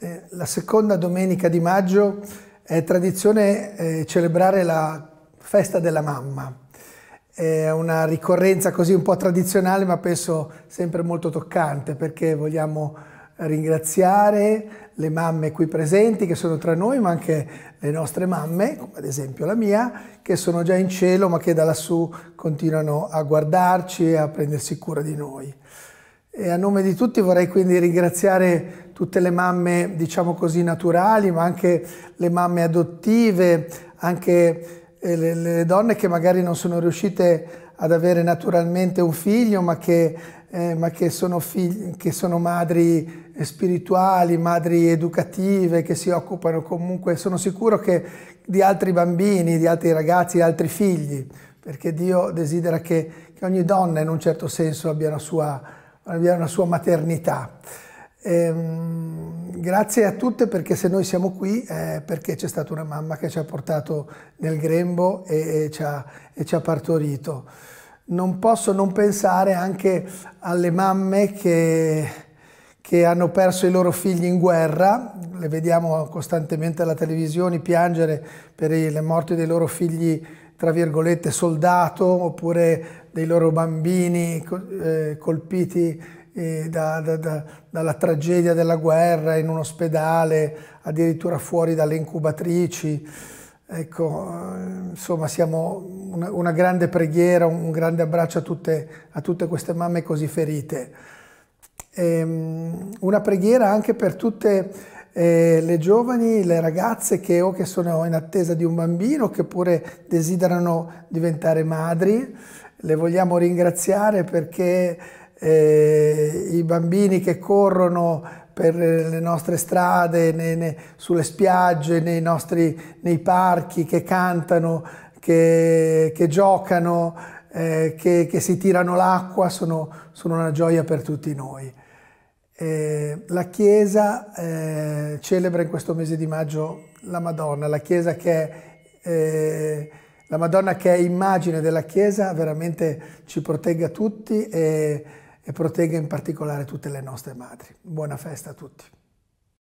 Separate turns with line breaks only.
Eh, la seconda domenica di maggio è tradizione eh, celebrare la festa della mamma. È una ricorrenza così un po' tradizionale, ma penso sempre molto toccante, perché vogliamo ringraziare le mamme qui presenti che sono tra noi, ma anche le nostre mamme, come ad esempio la mia, che sono già in cielo, ma che da lassù continuano a guardarci e a prendersi cura di noi. E a nome di tutti vorrei quindi ringraziare tutte le mamme, diciamo così, naturali, ma anche le mamme adottive, anche eh, le, le donne che magari non sono riuscite ad avere naturalmente un figlio, ma che, eh, ma che, sono, figli, che sono madri spirituali, madri educative che si occupano comunque, sono sicuro che di altri bambini, di altri ragazzi, di altri figli, perché Dio desidera che, che ogni donna in un certo senso abbia la sua una sua maternità. Ehm, grazie a tutte perché se noi siamo qui è perché c'è stata una mamma che ci ha portato nel grembo e, e, ci, ha, e ci ha partorito. Non posso non pensare anche alle mamme che, che hanno perso i loro figli in guerra, le vediamo costantemente alla televisione piangere per le morti dei loro figli tra virgolette soldato oppure dei loro bambini eh, colpiti eh, da, da, da, dalla tragedia della guerra in un ospedale, addirittura fuori dalle incubatrici. Ecco, eh, insomma, siamo una, una grande preghiera, un grande abbraccio a tutte, a tutte queste mamme così ferite. E, ehm, una preghiera anche per tutte eh, le giovani, le ragazze che o che sono in attesa di un bambino, che pure desiderano diventare madri, le vogliamo ringraziare perché eh, i bambini che corrono per le nostre strade, ne, ne, sulle spiagge, nei, nostri, nei parchi, che cantano, che, che giocano, eh, che, che, si tirano l'acqua, sono, sono una gioia per tutti noi. Eh, la Chiesa eh, celebra in questo mese di maggio la Madonna, la Chiesa che eh, la Madonna che è immagine della Chiesa veramente ci protegga tutti e, e protegga in particolare tutte le nostre madri. Buona festa a tutti.